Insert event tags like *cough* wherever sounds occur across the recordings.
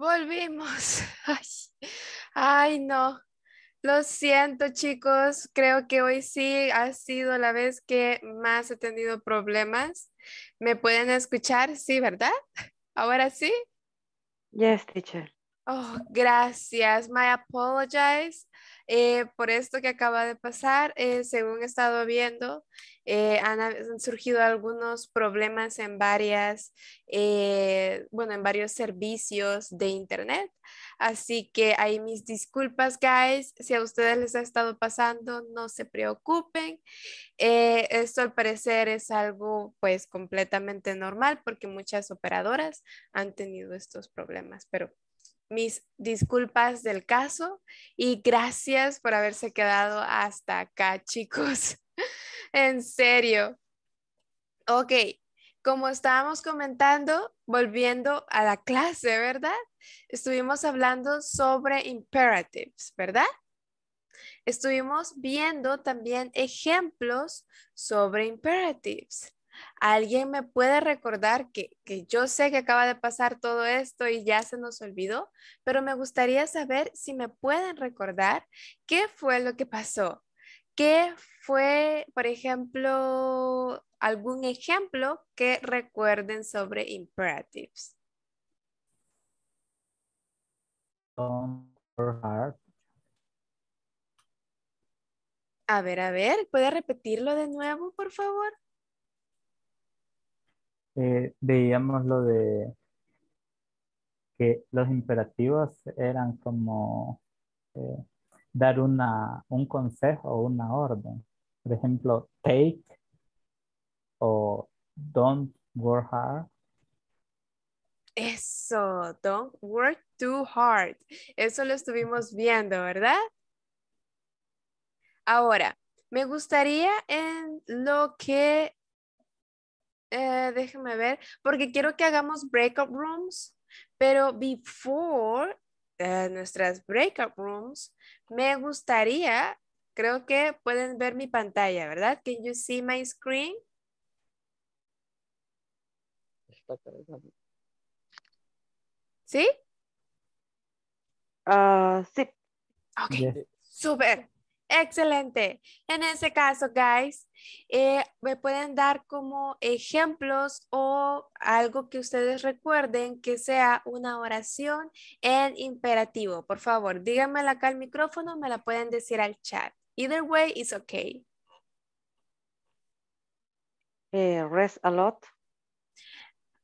Volvimos. *laughs* Ay, no. Lo siento, chicos. Creo que hoy sí ha sido la vez que más he tenido problemas. ¿Me pueden escuchar? Sí, ¿verdad? *laughs* ¿Ahora sí? Yes, teacher. Oh, gracias. My apologies eh, por esto que acaba de pasar. Eh, según he estado viendo, eh, han, surgido algunos problemas en varias, bueno, en varios servicios de internet. Así que ahí mis disculpas, guys. Si a ustedes les ha estado pasando, no se preocupen. esto al parecer es algo pues completamente normal porque muchas operadoras han tenido estos problemas, pero mis disculpas del caso y gracias por haberse quedado hasta acá, *laughs* chicos. en serio. Ok, como estábamos comentando, volviendo a la clase, ¿verdad? Estuvimos hablando sobre imperatives, ¿verdad? Estuvimos viendo también ejemplos sobre imperatives. ¿Alguien me puede recordar que, yo sé que acaba de pasar todo esto y ya se nos olvidó? Pero me gustaría saber si me pueden recordar qué fue lo que pasó. ¿Qué fue, por ejemplo, algún ejemplo que recuerden sobre imperatives? A ver, a ver, ¿puede repetirlo de nuevo, por favor? Eh, veíamos lo de que los imperativos eran como eh, dar una, un consejo o una orden. Por ejemplo, take o don't work hard. Eso, don't work too hard. Eso lo estuvimos viendo, ¿verdad? Ahora, me gustaría en lo que eh, Déjenme ver, porque quiero que hagamos breakup rooms, pero before eh, nuestras breakup rooms, me gustaría, creo que pueden ver mi pantalla, ¿verdad? Can you see my screen? ¿Sí? Ah, sí. Ok, super. Excelente. En ese caso, guys, eh, me pueden dar como ejemplos o algo que ustedes recuerden que sea una oración en imperativo. Por favor, díganmela acá al micrófono, me la pueden decir al chat. Either way is okay. Eh, rest a lot.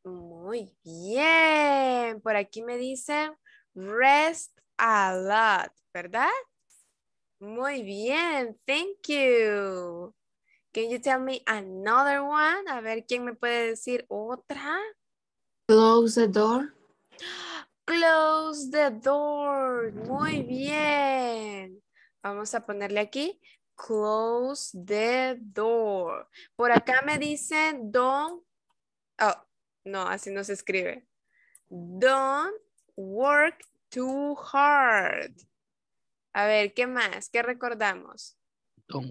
Muy bien. Por aquí me dicen rest a lot, ¿verdad? Muy bien, thank you. Can you tell me another one? A ver, ¿quién me puede decir otra? Close the door. Close the door. Muy bien. Vamos a ponerle aquí. Close the door. Por acá me dicen don't. Oh, no, así no se escribe. Don't work too hard. A ver, ¿qué más? ¿Qué recordamos? Don't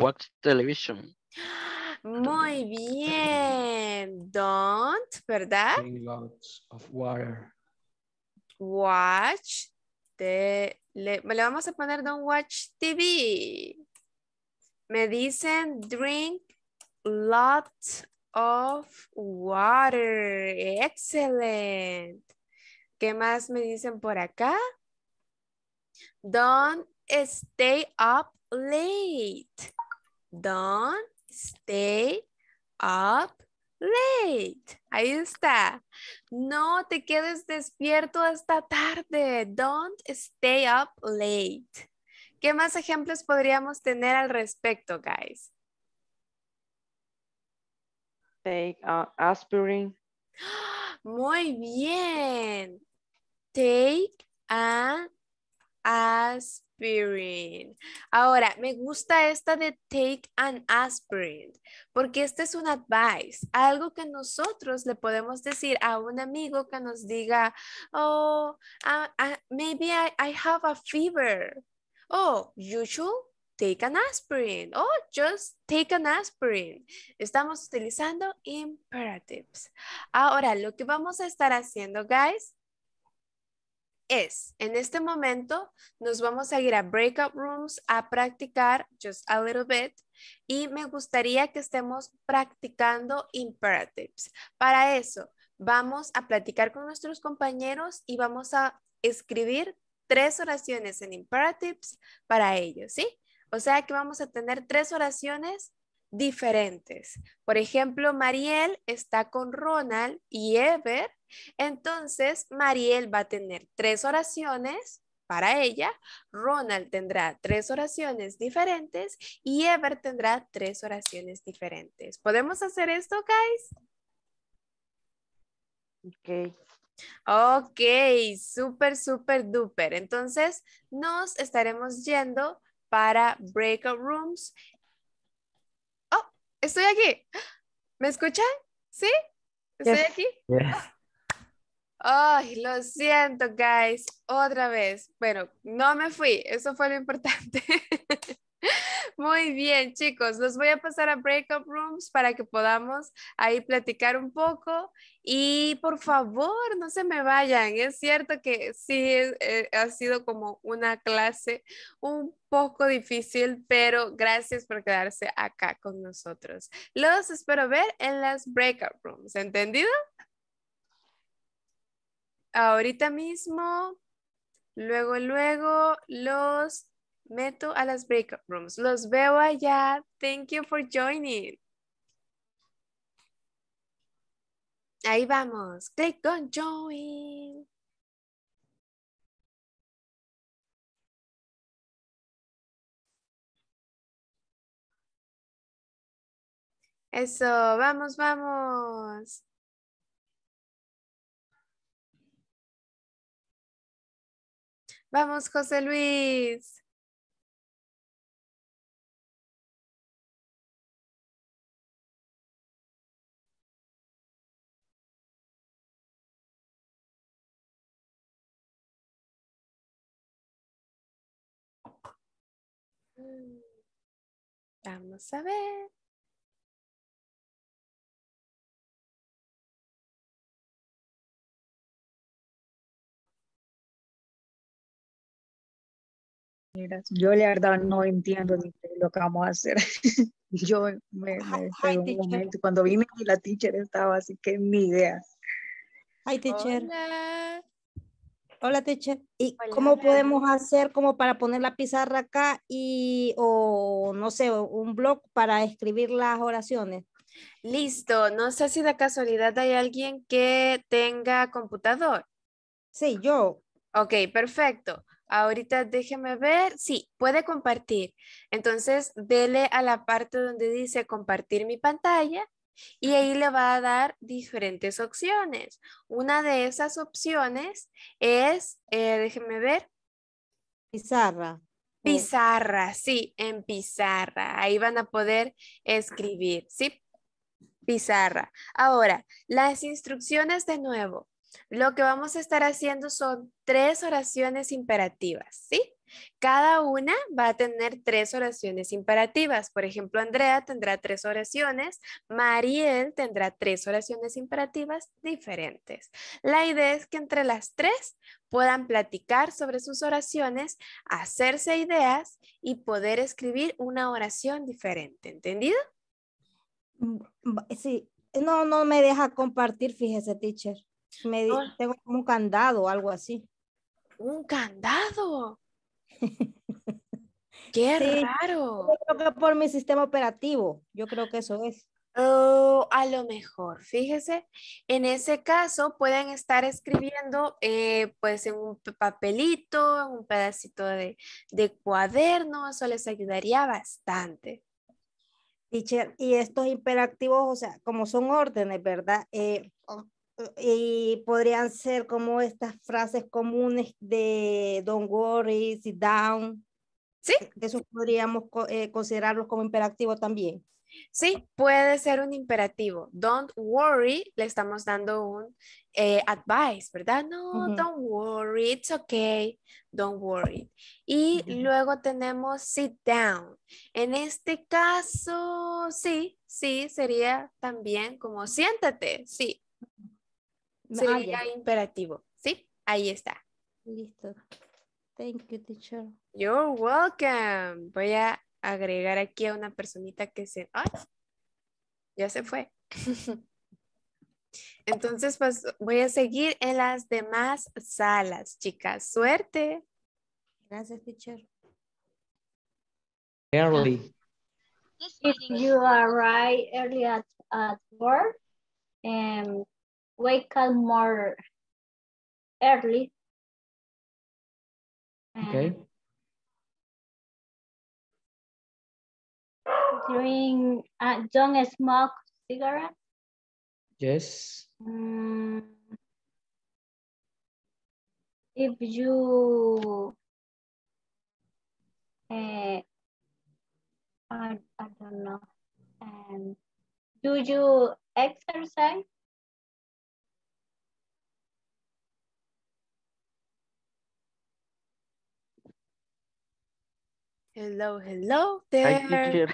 watch, television. Muy bien. Don't, ¿verdad? Drink lots of water. Watch. le, vamos a poner don't watch TV. Me dicen drink lots of water. Excelente. ¿Qué más me dicen por acá? Don't stay up late. Don't stay up late. Ahí está. No te quedes despierto hasta tarde. Don't stay up late. ¿Qué más ejemplos podríamos tener al respecto, guys? Take aspirin. *gasps* Muy bien. Take an aspirin. Ahora, me gusta esta de take an aspirin, porque este es un advice, algo que nosotros le podemos decir a un amigo que nos diga, oh, maybe I, I have a fever. Oh, you should take an aspirin. Oh, just take an aspirin. Estamos utilizando imperatives. Ahora, lo que vamos a estar haciendo, guys, es, en este momento nos vamos a ir a breakout rooms a practicar just a little bit y me gustaría que estemos practicando imperatives. Para eso, vamos a platicar con nuestros compañeros y vamos a escribir tres oraciones en imperatives para ellos, ¿sí? O sea que vamos a tener tres oraciones diferentes. Por ejemplo, Mariel está con Ronald y Ever entonces, Mariel va a tener tres oraciones para ella, Ronald tendrá tres oraciones diferentes y Ever tendrá tres oraciones diferentes. ¿Podemos hacer esto, guys? Ok. Ok, súper, súper duper. Entonces, nos estaremos yendo para breakout rooms. Oh, estoy aquí. ¿Me escuchan? ¿Sí? ¿Estoy aquí? Ay, lo siento, guys, otra vez. Bueno, no me fui, eso fue lo importante. *laughs* Muy bien, chicos, los voy a pasar a breakout rooms para que podamos ahí platicar un poco y por favor, no se me vayan. Es cierto que sí eh, eh, ha sido como una clase un poco difícil, pero gracias por quedarse acá con nosotros. Los espero ver en las breakout rooms, ¿entendido? ahorita mismo, luego, luego los meto a las breakout rooms. Los veo allá. Thank you for joining. Ahí vamos. Click on join. Eso, vamos, vamos. Vamos, José Luis. Mm. Vamos a ver. Yo la verdad no entiendo lo que vamos a hacer. *laughs* Yo me, momento. Cuando vine la teacher estaba, así que ni idea. teacher. Hola. teacher. ¿Y cómo podemos hacer como para poner la pizarra acá y o no sé, un blog para escribir las oraciones? Listo. No sé si de casualidad hay alguien que tenga computador. Sí, yo. Ok, perfecto. Ahorita déjeme ver. Sí, puede compartir. Entonces, dele a la parte donde dice compartir mi pantalla y ahí le va a dar diferentes opciones. Una de esas opciones es, eh, déjeme ver. Pizarra. Pizarra, sí, en pizarra. Ahí van a poder escribir, ¿sí? Pizarra. Ahora, las instrucciones de nuevo. Lo que vamos a estar haciendo son tres oraciones imperativas, ¿sí? Cada una va a tener tres oraciones imperativas. Por ejemplo, Andrea tendrá tres oraciones, Mariel tendrá tres oraciones imperativas diferentes. La idea es que entre las tres puedan platicar sobre sus oraciones, hacerse ideas y poder escribir una oración diferente. ¿Entendido? Mm, sí, no, no me deja compartir, fíjese, teacher. Me Tengo como un candado o algo así. ¿Un candado? *laughs* ¡Qué raro! que por mi sistema operativo, yo creo que eso es. Oh, a lo mejor, fíjese, en ese caso pueden estar escribiendo eh, pues en un papelito, en un pedacito de, de, cuaderno, eso les ayudaría bastante. y estos imperativos, o sea, como son órdenes, ¿verdad? Eh, oh y podrían ser como estas frases comunes de don't worry, sit down. Sí. E-, Eso podríamos eh, considerarlos como imperativo también. Sí, puede ser un imperativo. Don't worry, le estamos dando un eh, advice, ¿verdad? No, don't worry, it's okay, don't worry. Y luego tenemos sit down. En este caso, sí, sí, sería también como siéntate, sí, Sería ah, imperativo, ¿sí? Ahí está. Listo. Thank you, teacher. You're welcome. Voy a agregar aquí a una personita que se... ¡Ay! Ya se fue. *laughs* Entonces, pues voy a seguir en las demás salas, chicas. Suerte. Gracias, teacher. Early. If you arrive early at, work, um, wake up more early. Okay. Drink, uh, don't smoke cigarettes. Yes. Mm. if you uh, I, I don't know. Um, do you exercise? Hello, hello there.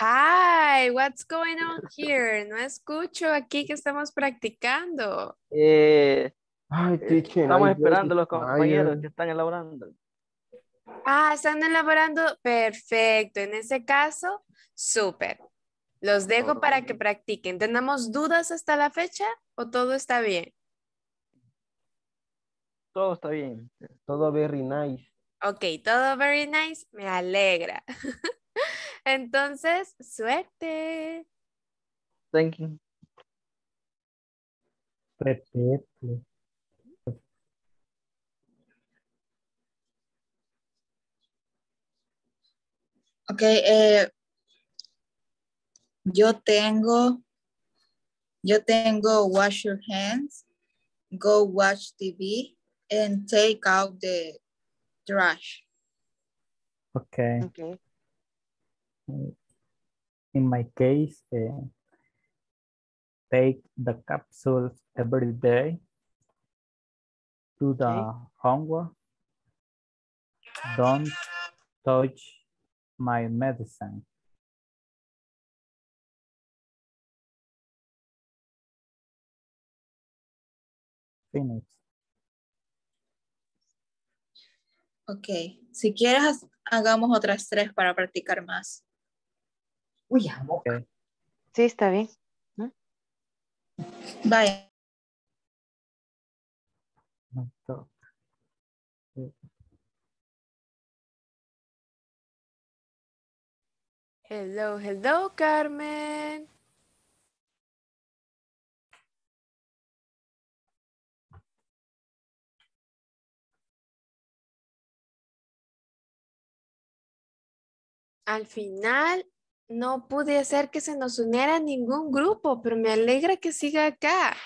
Hi, what's going on here? No escucho aquí que estamos practicando. Eh, eh, estamos esperando los compañeros que están elaborando. Ah, están elaborando. Perfecto. En ese caso, súper. Los dejo para que practiquen. ¿Tenemos dudas hasta la fecha o todo está bien? Todo está bien. Todo very nice. Okay, todo very nice, me alegra. *laughs* Entonces, suerte. Thank you. Perfecto. Ok, eh, yo tengo, yo tengo wash your hands, go watch TV and take out the trash. Okay. Okay. In my case, uh, take the capsules every day, To the okay. homework, don't touch my medicine. Finish. Ok, si quieres, hagamos otras tres para practicar más. Uy, Sí, está bien. Bye. Hello, hello, Carmen. al final no pude hacer que se nos uniera ningún grupo, pero me alegra que siga acá.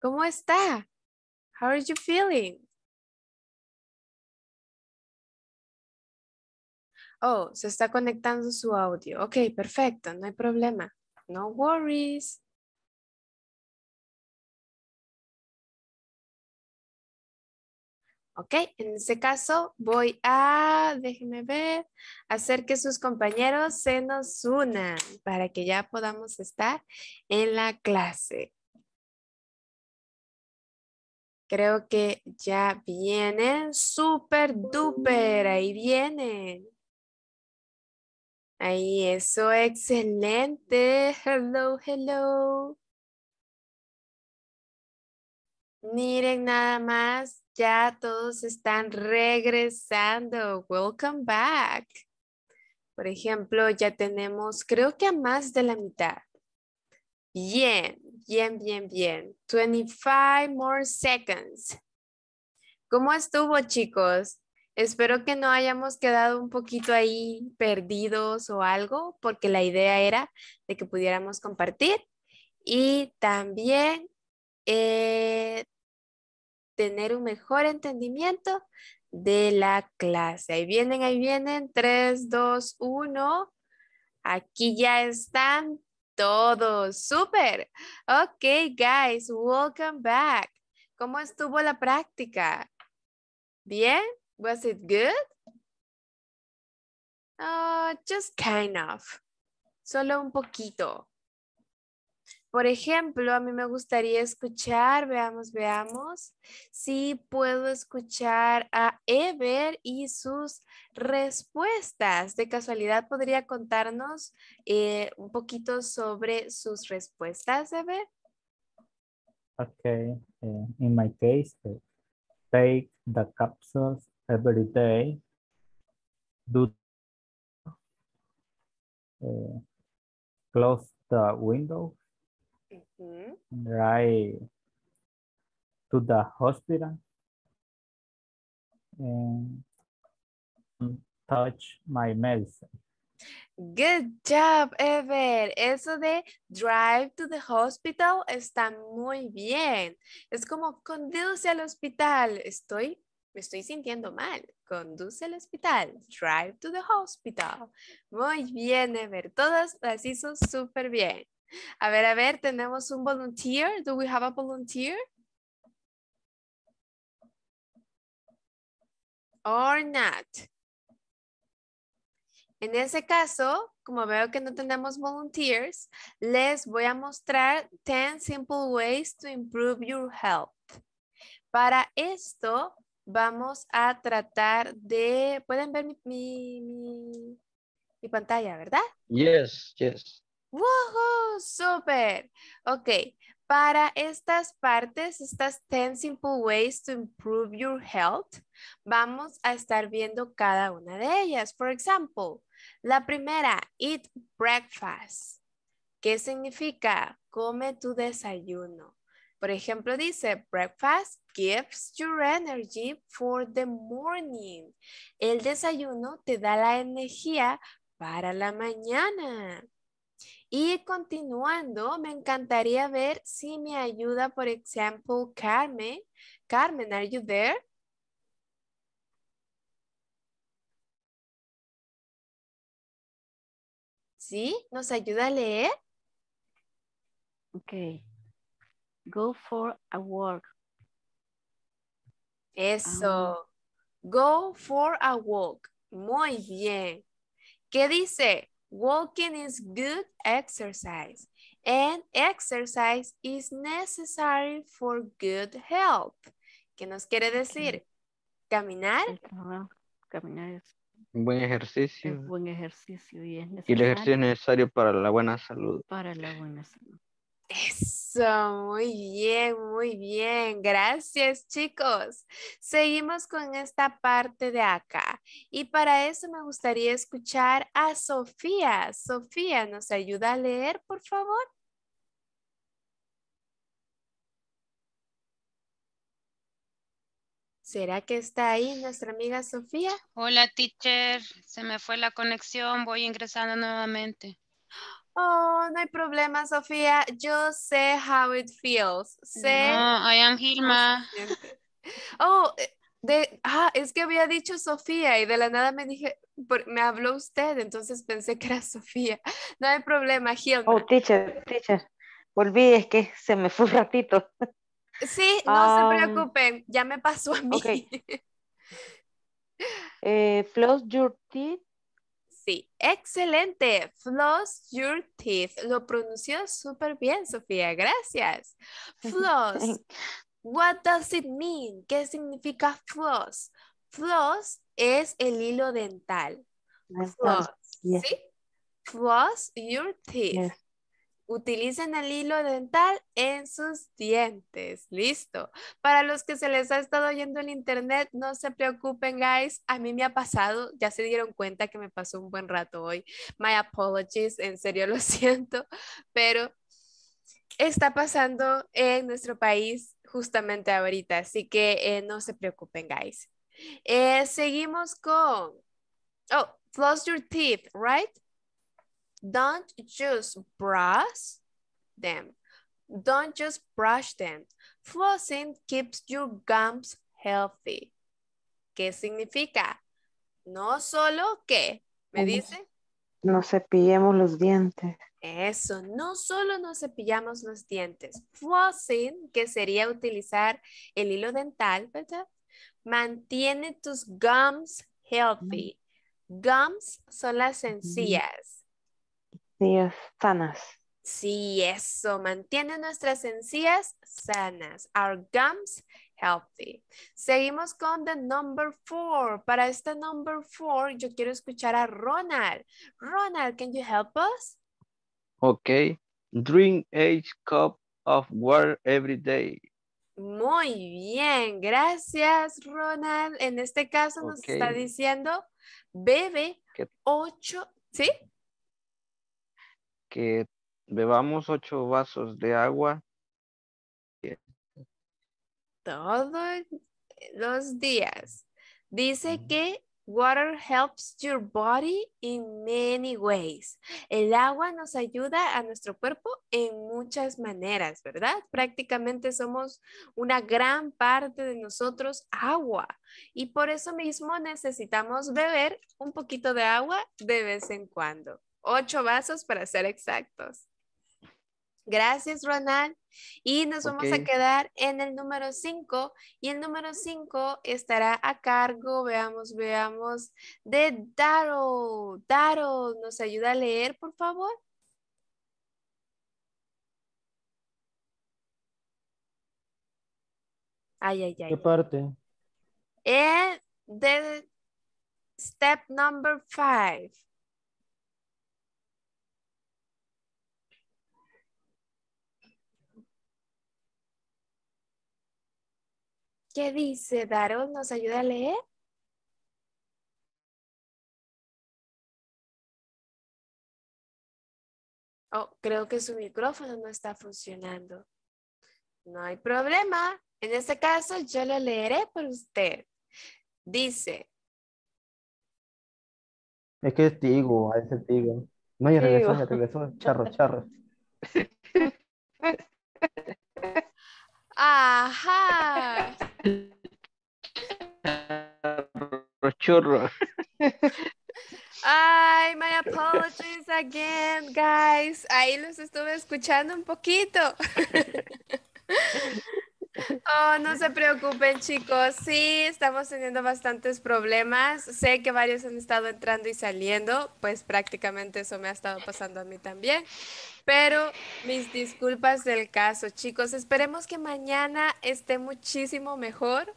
¿Cómo está? How are you feeling? Oh, se está conectando su audio. Ok, perfecto, no hay problema. No worries. ¿ok? En ese caso voy a, déjenme ver, hacer que sus compañeros se nos unan para que ya podamos estar en la clase. Creo que ya vienen, super duper, ahí vienen. Ahí, eso, excelente. Hello, hello. Miren nada más, ya todos están regresando. Welcome back. Por ejemplo, ya tenemos, creo que a más de la mitad. Bien, bien, bien, bien. 25 more seconds. ¿Cómo estuvo, chicos? Espero que no hayamos quedado un poquito ahí perdidos o algo, porque la idea era de que pudiéramos compartir y también eh, tener un mejor entendimiento de la clase. Ahí vienen, ahí vienen. 3, 2, 1. Aquí ya están todos. ¡Súper! Ok, guys, welcome back. ¿Cómo estuvo la práctica? ¿Bien? Was it good? Oh, just kind of. Solo un poquito. Por ejemplo, a mí me gustaría escuchar, veamos, veamos, si puedo escuchar a Ever y sus respuestas. De casualidad, ¿podría contarnos eh, un poquito sobre sus respuestas, Ever? Ok, en eh, in my case, eh, take the capsules every day, do close the window drive To the hospital. touch my medicine. Good job, Ever. Eso de drive to the hospital está muy bien. Es como conduce al hospital. Estoy, me estoy sintiendo mal. Conduce al hospital. Drive to the hospital. Muy bien, Ever. Todas las hizo súper bien. A ver, a ver, tenemos un volunteer. Do we have a volunteer? Or not. En ese caso, como veo que no tenemos volunteers, les voy a mostrar 10 simple ways to improve your health. Para esto, vamos a tratar de... ¿Pueden ver mi, pantalla, verdad? Yes, yes. ¡Woohoo! ¡Súper! Ok, para estas partes, estas 10 simple ways to improve your health, vamos a estar viendo cada una de ellas. Por ejemplo, la primera, eat breakfast. ¿Qué significa? Come tu desayuno. Por ejemplo, dice, breakfast gives your energy for the morning. El desayuno te da la energía para la mañana. Y continuando, me encantaría ver si me ayuda, por ejemplo, Carmen. Carmen, are you there? ¿Sí? ¿Nos ayuda a leer? Ok. Go for a walk. Eso. Ah. Go for a walk. Muy bien. ¿Qué dice? Walking is good exercise and exercise is necessary for good health. ¿Qué nos quiere decir? Caminar. Caminar es un buen ejercicio. buen ejercicio y Y el ejercicio es necesario para la buena salud. Para la buena salud. Eso, muy bien, muy bien. Gracias, chicos. Seguimos con esta parte de acá. Y para eso me gustaría escuchar a Sofía. Sofía, ¿nos ayuda a leer, por favor? ¿Será que está ahí nuestra amiga Sofía? Hola, teacher. Se me fue la conexión. Voy ingresando nuevamente. Oh, no hay problema, Sofía. Yo sé how it feels. No, I am Hilma. Oh, eh, de, ah, es que había dicho Sofía y de la nada me dije, me habló usted, entonces pensé que era *laughs* Sofía. No hay problema, Hilma. Oh, teacher, teacher. Volví, que se me fue un ratito. Sí, no se ah, preocupen, ya me pasó a mí. *laughs* Eh, your teeth Sí, excelente. Floss your teeth. Lo pronunció súper bien, Sofía. Gracias. *laughs* Floss. What does it mean? ¿Qué significa floss? Floss es el hilo dental. Floss. ¿Sí? Floss your teeth utilicen el hilo dental en sus dientes. Listo. Para los que se les ha estado oyendo en internet, no se preocupen, guys. A mí me ha pasado, ya se dieron cuenta que me pasó un buen rato hoy. My apologies, en serio *laughs* lo siento, pero está pasando en nuestro país justamente ahorita, así que eh, no se preocupen, guys. Eh, seguimos con, oh, floss your teeth, right? Don't just brush them. Don't just brush them. Flossing keeps your gums healthy. ¿Qué significa? No solo que, me dice. No cepillemos los dientes. Eso, no solo nos cepillamos los dientes. Flossing, que sería utilizar el hilo dental, ¿verdad? Mantiene tus gums healthy. Gums son las encías sanas. Sí, eso, mantiene nuestras encías sanas, our gums healthy. Seguimos con the number four. Para este number four, yo quiero escuchar a Ronald. Ronald, can you help us? Okay, drink eight cup of water every day. Muy bien, gracias Ronald. En este caso nos está diciendo bebe ocho, ¿sí? que bebamos ocho vasos de agua. Todos los días. Dice que water helps your body in many ways. El agua nos ayuda a nuestro cuerpo en muchas maneras, ¿verdad? Prácticamente somos una gran parte de nosotros agua. Y por eso mismo necesitamos beber un poquito de agua de vez en cuando. Ocho vasos para ser exactos. Gracias, Ronald. Y nos vamos a quedar en el número cinco Y el número cinco estará a cargo, veamos, veamos, de Daro. Daro, ¿nos ayuda a leer, por favor? Ay, ay, ay. ¿Qué parte? El step number five ¿Qué dice Daron? ¿Nos ayuda a leer? Oh, creo que su micrófono no está funcionando. No hay problema. En este caso, yo lo leeré por usted. Dice. Es que es tigo, es tigo. No, ya regresó, ya regresó. Charro, charro. *laughs* Ajá churro. Ay, my apologies again, guys. Ahí los estuve escuchando un poquito. *laughs* Oh, no se preocupen, chicos. Sí, estamos teniendo bastantes problemas. Sé que varios han estado entrando y saliendo, pues prácticamente eso me ha estado pasando a mí también. Pero mis disculpas del caso, chicos. Esperemos que mañana esté muchísimo mejor.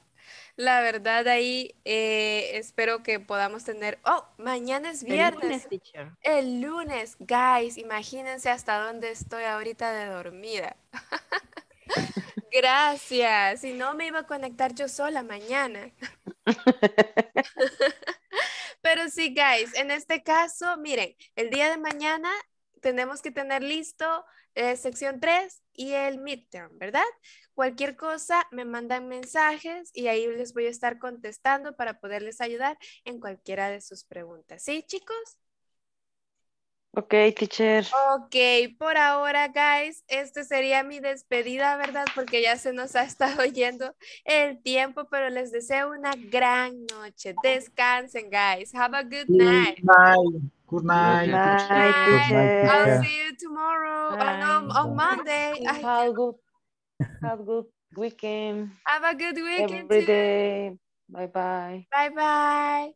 La verdad, ahí eh, espero que podamos tener. Oh, mañana es viernes. El lunes, El lunes, guys. Imagínense hasta dónde estoy ahorita de dormida. *laughs* Gracias. Si no, me iba a conectar yo sola mañana. *laughs* Pero sí, guys, en este caso, miren, el día de mañana tenemos que tener listo eh, sección 3 y el midterm, ¿verdad? Cualquier cosa, me mandan mensajes y ahí les voy a estar contestando para poderles ayudar en cualquiera de sus preguntas. ¿Sí, chicos? Ok, teacher. Ok, por ahora, guys, este sería mi despedida, ¿verdad? Porque ya se nos ha estado *laughs* yendo el tiempo, pero les deseo una gran noche. Descansen, guys. Have a good night. Good night. Good night. Good night. I'll see you tomorrow. On, oh, on Monday. Have a good, have a good weekend. Have a good weekend Every Bye bye. Bye bye.